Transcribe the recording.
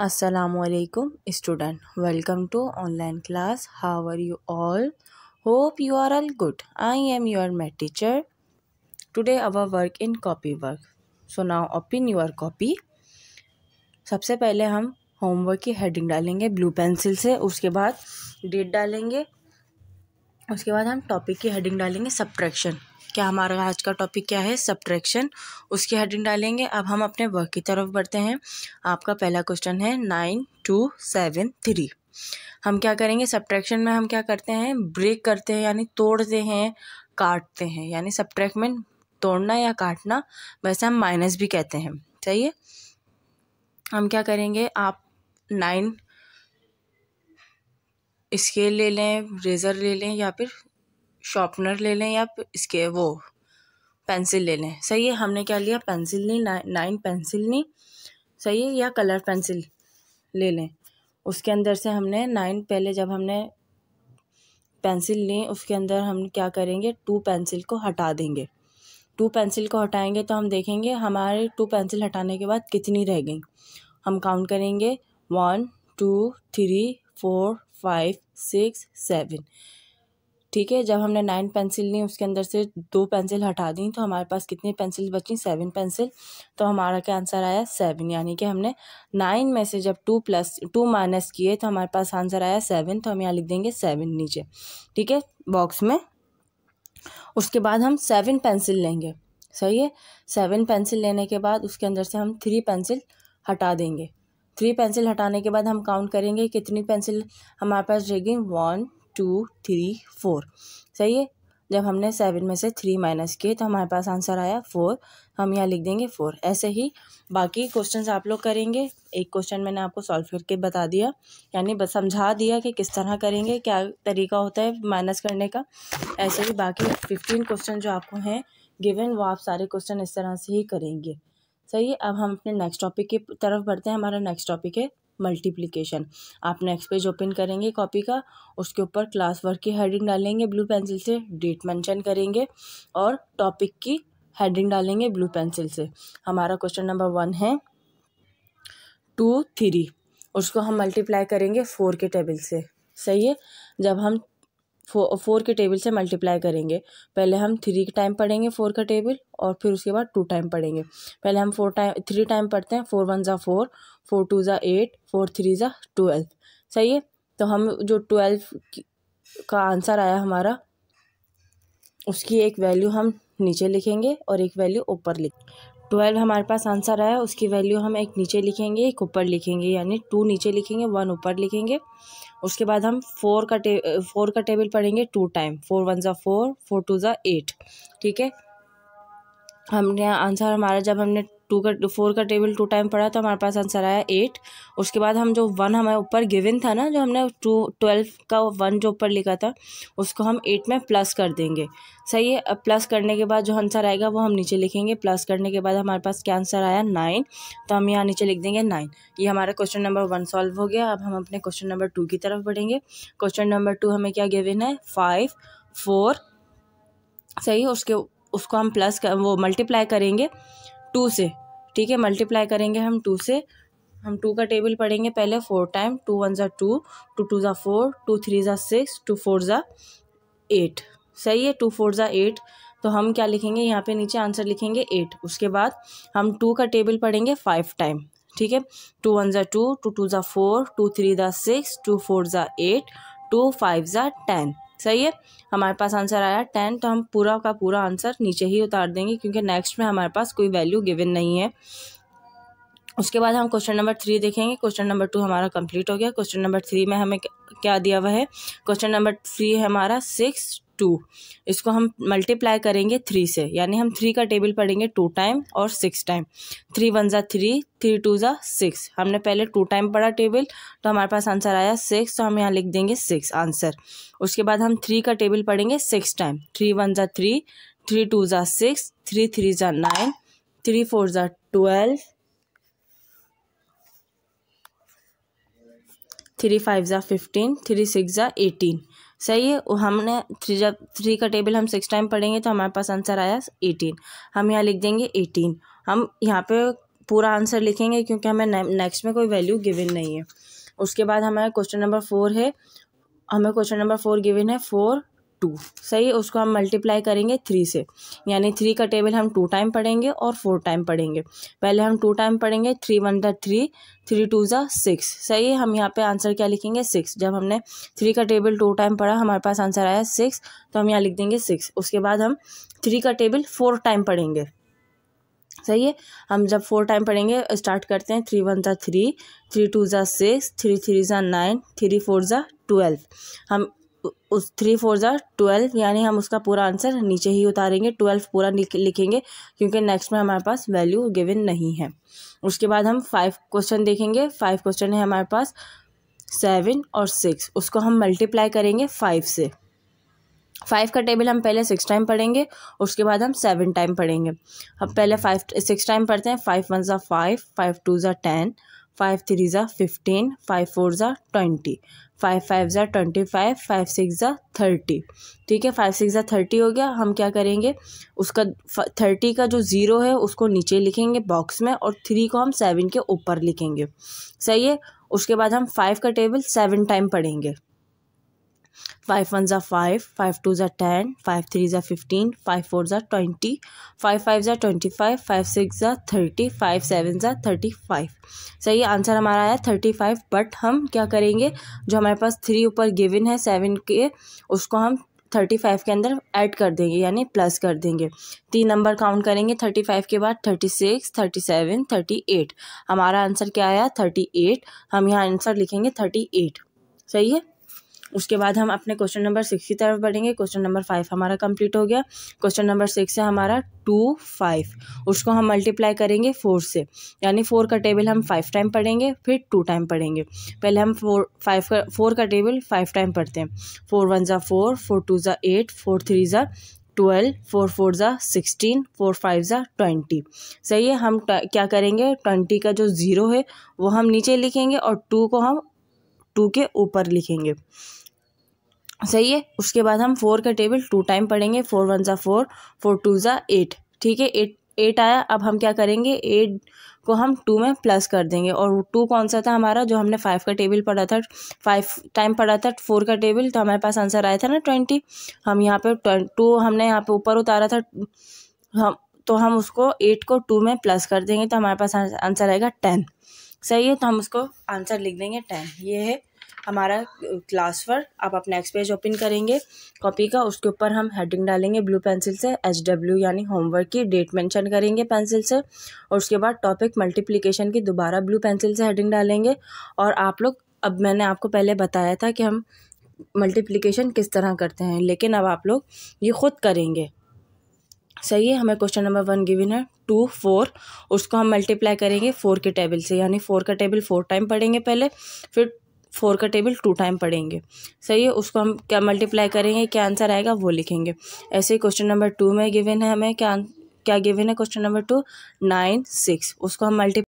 असलकुम student welcome to online class how are you all hope you are all good I am your my teacher today our work in copy work so now open your copy सबसे पहले हम homework की heading डालेंगे blue pencil से उसके बाद date डालेंगे उसके बाद हम टॉपिक की हेडिंग डालेंगे सब्ट्रैक्शन क्या हमारा आज का टॉपिक क्या है सब्ट्रैक्शन उसकी हेडिंग डालेंगे अब हम अपने वर्क की तरफ बढ़ते हैं आपका पहला क्वेश्चन है नाइन टू सेवन थ्री हम क्या करेंगे सब्ट्रैक्शन में हम क्या करते हैं ब्रेक करते हैं यानी तोड़ते हैं काटते हैं यानी सब्ट्रैक्ट में तोड़ना या काटना वैसे हम माइनस भी कहते हैं सही है हम क्या करेंगे आप नाइन स्केल ले लें रेज़र ले लें या फिर शॉर्पनर ले लें या इसके वो पेंसिल ले लें सही है हमने क्या लिया पेंसिल नहीं ना, नाइन पेंसिल नहीं सही है या कलर पेंसिल ले लें उसके अंदर से हमने नाइन पहले जब हमने पेंसिल ली उसके अंदर हम क्या करेंगे टू पेंसिल को हटा देंगे टू पेंसिल को हटाएंगे तो हम देखेंगे हमारे टू पेंसिल हटाने के बाद कितनी रह गई हम काउंट करेंगे one two three four five six seven ठीक है जब हमने नाइन पेंसिल ली उसके अंदर से दो पेंसिल हटा दी तो हमारे पास कितनी पेंसिल बची सेवन पेंसिल तो हमारा क्या आंसर आया सेवन यानी कि हमने नाइन में से जब टू प्लस टू माइनस किए तो हमारे पास आंसर आया सेवन तो हम यहाँ लिख देंगे सेवन नीचे ठीक है बॉक्स में उसके बाद हम सेवन पेंसिल लेंगे सही है सेवन पेंसिल लेने के बाद उसके अंदर से हम थ्री पेंसिल हटा देंगे थ्री पेंसिल हटाने के बाद हम काउंट करेंगे कितनी पेंसिल हमारे पास रहेगी वन टू थ्री फोर सही है जब हमने सेवन में से थ्री माइनस किए तो हमारे पास आंसर आया फोर हम यहाँ लिख देंगे फोर ऐसे ही बाकी क्वेश्चन आप लोग करेंगे एक क्वेश्चन मैंने आपको सॉल्व करके बता दिया यानी बस समझा दिया कि किस तरह करेंगे क्या तरीका होता है माइनस करने का ऐसे ही बाकी फिफ्टीन क्वेश्चन जो आपको हैं गिवन वो आप सारे क्वेश्चन इस तरह से ही करेंगे सही है अब हम अपने नेक्स्ट टॉपिक की तरफ बढ़ते हैं हमारा नेक्स्ट टॉपिक है मल्टीप्लिकेशन आप नेक्स्ट पेज ओपन करेंगे कॉपी का उसके ऊपर क्लास वर्क की हेडिंग डालेंगे ब्लू पेंसिल से डेट मेंशन करेंगे और टॉपिक की हेडिंग डालेंगे ब्लू पेंसिल से हमारा क्वेश्चन नंबर वन है टू थ्री उसको हम मल्टीप्लाई करेंगे फोर के टेबल से सही है जब हम फो फोर के टेबल से मल्टीप्लाई करेंगे पहले हम थ्री टाइम पढ़ेंगे फोर का टेबल और फिर उसके बाद टू टाइम पढ़ेंगे पहले हम फोर टाइम थ्री टाइम पढ़ते हैं फोर वन ज़ा फोर फोर टू ज़ा एट फोर थ्री ज़ा ट्वेल्व सही है तो हम जो ट्वेल्व का आंसर आया हमारा उसकी एक वैल्यू हम नीचे लिखेंगे और एक वैल्यू ऊपर लिख ट्वेल्व हमारे पास आंसर आया उसकी वैल्यू हम एक नीचे लिखेंगे एक ऊपर लिखेंगे यानी टू नीचे लिखेंगे वन ऊपर लिखेंगे उसके बाद हम फोर का टे फोर का टेबल पढ़ेंगे टू टाइम फोर वन ज़ा फोर फोर टू ज़ा एट ठीक है हमने आंसर हमारा जब हमने टू का फोर का टेबल टू टाइम पढ़ा तो हमारे पास आंसर आया एट उसके बाद हम जो वन हमारे ऊपर गिवन था ना जो हमने टू ट्वेल्व का वन जो ऊपर लिखा था उसको हम एट में प्लस कर देंगे सही है अब प्लस करने के बाद जो आंसर आएगा वो हम नीचे लिखेंगे प्लस करने के बाद हमारे पास क्या आंसर आया नाइन तो हम यहाँ नीचे लिख देंगे नाइन ये हमारा क्वेश्चन नंबर वन सॉल्व हो गया अब हम अपने क्वेश्चन नंबर टू की तरफ बढ़ेंगे क्वेश्चन नंबर टू हमें क्या गिवन है फाइव फोर सही उसके उसको हम प्लस कर, वो मल्टीप्लाई करेंगे टू से ठीक है मल्टीप्लाई करेंगे हम टू से हम टू का टेबल पढ़ेंगे पहले फोर टाइम टू वन ज़ा टू टू टू ज़ा फोर टू थ्री ज़ा सिक्स टू फोर ज़ा एट सही है टू फोर ज़ा एट तो हम क्या लिखेंगे यहाँ पे नीचे आंसर लिखेंगे एट उसके बाद हम टू का टेबल पढ़ेंगे फाइव टाइम ठीक है टू वन ज़ा टू टू टू ज़ा फोर टू थ्री ज़ा सिक्स टू फोर ज़ा एट टू फाइव ज़ा टेन सही है हमारे पास आंसर आया टेन तो हम पूरा का पूरा आंसर नीचे ही उतार देंगे क्योंकि नेक्स्ट में हमारे पास कोई वैल्यू गिवन नहीं है उसके बाद हम क्वेश्चन नंबर थ्री देखेंगे क्वेश्चन नंबर टू हमारा कंप्लीट हो गया क्वेश्चन नंबर थ्री में हमें क्या दिया हुआ है क्वेश्चन नंबर थ्री है हमारा सिक्स टू इसको हम मल्टीप्लाई करेंगे थ्री से यानी हम थ्री का टेबल पढ़ेंगे टू टाइम और सिक्स टाइम थ्री वन ज़ा थ्री थ्री टू ज़ा सिक्स हमने पहले टू टाइम पढ़ा टेबल तो हमारे पास आंसर आया सिक्स तो हम यहाँ लिख देंगे सिक्स आंसर उसके बाद हम थ्री का टेबल पढ़ेंगे सिक्स टाइम थ्री वन ज़ा थ्री थ्री टू ज़ा सिक्स थ्री थ्री ज़ा नाइन थ्री फोर ज़ा ट्वेल्व थ्री फाइव ज़ा फिफ्टीन थ्री सिक्स ज़ा एटीन सही है हमने थ्री जब थ्री का टेबल हम सिक्स टाइम पढ़ेंगे तो हमारे पास आंसर आया एटीन हम यहाँ लिख देंगे एटीन हम यहाँ पे पूरा आंसर लिखेंगे क्योंकि हमें नेक्स्ट में कोई वैल्यू गिवन नहीं है उसके बाद हमारा क्वेश्चन नंबर फोर है हमें क्वेश्चन नंबर फोर गिवन है फोर टू सही उसको हम मल्टीप्लाई करेंगे थ्री से यानी थ्री का टेबल हम टू टाइम पढ़ेंगे और फोर टाइम पढ़ेंगे पहले हम टू टाइम पढ़ेंगे थ्री वन दर थ्री थ्री टू ज़ा सिक्स सही हम यहाँ पे आंसर क्या लिखेंगे सिक्स जब हमने थ्री का टेबल टू टाइम पढ़ा हमारे पास आंसर आया सिक्स तो हम यहाँ लिख देंगे सिक्स उसके बाद हम थ्री का टेबल फोर टाइम पढ़ेंगे सही है हम जब फोर टाइम पढ़ेंगे स्टार्ट करते हैं थ्री वन ज़ा थ्री थ्री टू ज़ा सिक्स थ्री थ्री ज़ा नाइन थ्री फोर ज़ा ट्वेल्व हम उस थ्री फोर ज़ार ट्वेल्व यानी हम उसका पूरा आंसर नीचे ही उतारेंगे ट्वेल्व पूरा लिखेंगे क्योंकि नेक्स्ट में हमारे पास वैल्यू गिवन नहीं है उसके बाद हम फाइव क्वेश्चन देखेंगे फाइव क्वेश्चन है हमारे पास सेवन और सिक्स उसको हम मल्टीप्लाई करेंगे फाइव से फाइव का टेबल हम पहले सिक्स टाइम पढ़ेंगे उसके बाद हम सेवन टाइम पढ़ेंगे हम पहले फाइव सिक्स टाइम पढ़ते हैं फाइव वन ज़ा फाइव फाइव टू ज़ा टेन फाइव थ्री ज़ा फिफ्टीन फाइव फोर ज़ा ट्वेंटी फाइव फाइव ज़ा ट्वेंटी फाइव फाइव सिक्स ज़ा थर्टी ठीक है फाइव सिक्स ज़ा थर्टी हो गया हम क्या करेंगे उसका थर्टी का जो ज़ीरो है उसको नीचे लिखेंगे बॉक्स में और थ्री को हम सेवन के ऊपर लिखेंगे सही है उसके बाद हम फाइव का टेबल सेवन टाइम पढ़ेंगे फाइव वन ज़ा फाइव फाइव टू ज़ा टेन फाइव थ्री ज़ा फिफ्टीन फाइव फोर ज़ा ट्वेंटी फाइव फाइव ज़ा ट्वेंटी फाइव फाइव सिक्स ज़ा थर्टी फाइव सेवन ज़ा थर्टी फाइव सही आंसर हमारा आया थर्टी फाइव बट हम क्या करेंगे जो हमारे पास थ्री ऊपर गिविन है सेवन के उसको हम थर्टी फाइव के अंदर ऐड कर देंगे यानी प्लस कर देंगे तीन नंबर काउंट करेंगे थर्टी फाइव के बाद thirty six thirty seven thirty eight हमारा आंसर क्या आया थर्टी एट हम यहाँ आंसर लिखेंगे थर्टी एट सही है उसके बाद हम अपने क्वेश्चन नंबर सिक्स की तरफ बढ़ेंगे क्वेश्चन नंबर फाइव हमारा कंप्लीट हो गया क्वेश्चन नंबर सिक्स है हमारा टू फाइव उसको हम मल्टीप्लाई करेंगे फोर से यानी फोर का टेबल हम फाइव टाइम पढ़ेंगे फिर टू टाइम पढ़ेंगे पहले हम फोर फाइव का फोर का टेबल फाइव टाइम पढ़ते हैं फोर वन ज़ा फोर फोर टू ज़ा एट फोर थ्री ज़ा ट्वेल्व फोर फोर ज़ा सिक्सटीन फोर फाइव ज़ा ट्वेंटी सही है हम क्या करेंगे ट्वेंटी का जो ज़ीरो है वो हम नीचे लिखेंगे और टू को हम टू के ऊपर लिखेंगे सही है उसके बाद हम फोर का टेबल टू टाइम पढ़ेंगे फोर वन ज़ा फोर फोर टू ज़ा एट ठीक है एट एट आया अब हम क्या करेंगे एट को हम टू में प्लस कर देंगे और टू कौन सा था हमारा जो हमने फाइव का टेबल पढ़ा था फाइव टाइम पढ़ा था फोर का टेबल तो हमारे पास आंसर आया था ना ट्वेंटी हम यहाँ पे टू हमने यहाँ पे ऊपर उतारा था हम तो हम उसको एट को टू में प्लस कर देंगे तो हमारे पास आंसर आएगा टेन सही है तो हम उसको आंसर लिख देंगे टेन ये है हमारा क्लास वर्क आप अपना नेक्स्ट पेज ओपन करेंगे कॉपी का उसके ऊपर हम हेडिंग डालेंगे ब्लू पेंसिल से एच डब्ल्यू यानी होमवर्क की डेट मेंशन करेंगे पेंसिल से और उसके बाद टॉपिक मल्टीप्लिकेशन की दोबारा ब्लू पेंसिल से हेडिंग डालेंगे और आप लोग अब मैंने आपको पहले बताया था कि हम मल्टीप्लिकेशन किस तरह करते हैं लेकिन अब आप लोग ये खुद करेंगे सही है हमें क्वेश्चन नंबर वन गिवन है टू फोर उसको हम मल्टीप्लाई करेंगे फोर के टेबल से यानी फोर का टेबल फोर टाइम पढ़ेंगे पहले फिर फोर का टेबल टू टाइम पढ़ेंगे सही है उसको हम क्या मल्टीप्लाई करेंगे क्या आंसर आएगा वो लिखेंगे ऐसे ही क्वेश्चन नंबर टू में गिवन है हमें क्या क्या गिवन है question number two nine six उसको हम मल्टी